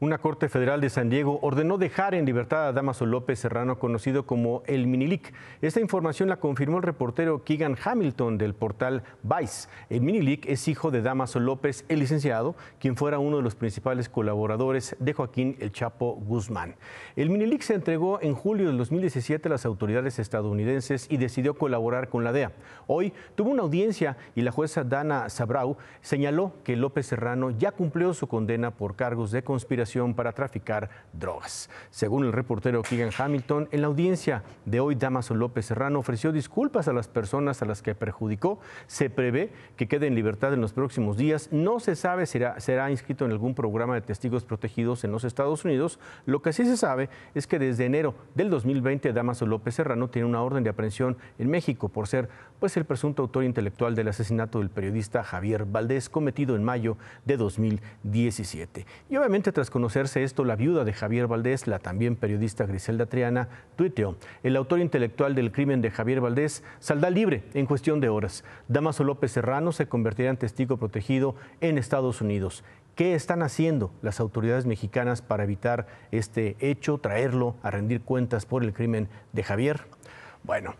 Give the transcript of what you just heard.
Una Corte Federal de San Diego ordenó dejar en libertad a Damaso López Serrano, conocido como el Minilic. Esta información la confirmó el reportero Keegan Hamilton del portal Vice. El Minilic es hijo de Damaso López, el licenciado, quien fuera uno de los principales colaboradores de Joaquín El Chapo Guzmán. El Minilic se entregó en julio del 2017 a las autoridades estadounidenses y decidió colaborar con la DEA. Hoy tuvo una audiencia y la jueza Dana Sabrau señaló que López Serrano ya cumplió su condena por cargos de conspiración para traficar drogas. Según el reportero Keegan Hamilton, en la audiencia de hoy Damaso López Serrano ofreció disculpas a las personas a las que perjudicó. Se prevé que quede en libertad en los próximos días. No se sabe si será, inscrito en algún programa de testigos protegidos en los Estados Unidos. Lo que sí se sabe es que desde enero del 2020 Damaso López Serrano tiene una orden de aprehensión en México por ser pues, el presunto autor intelectual del asesinato del periodista Javier Valdés cometido en mayo de 2017. Y obviamente tras conocerse esto, la viuda de Javier Valdés, la también periodista Griselda Triana, tuiteó, el autor intelectual del crimen de Javier Valdés saldrá libre en cuestión de horas. Damaso López Serrano se convertirá en testigo protegido en Estados Unidos. ¿Qué están haciendo las autoridades mexicanas para evitar este hecho, traerlo a rendir cuentas por el crimen de Javier? Bueno.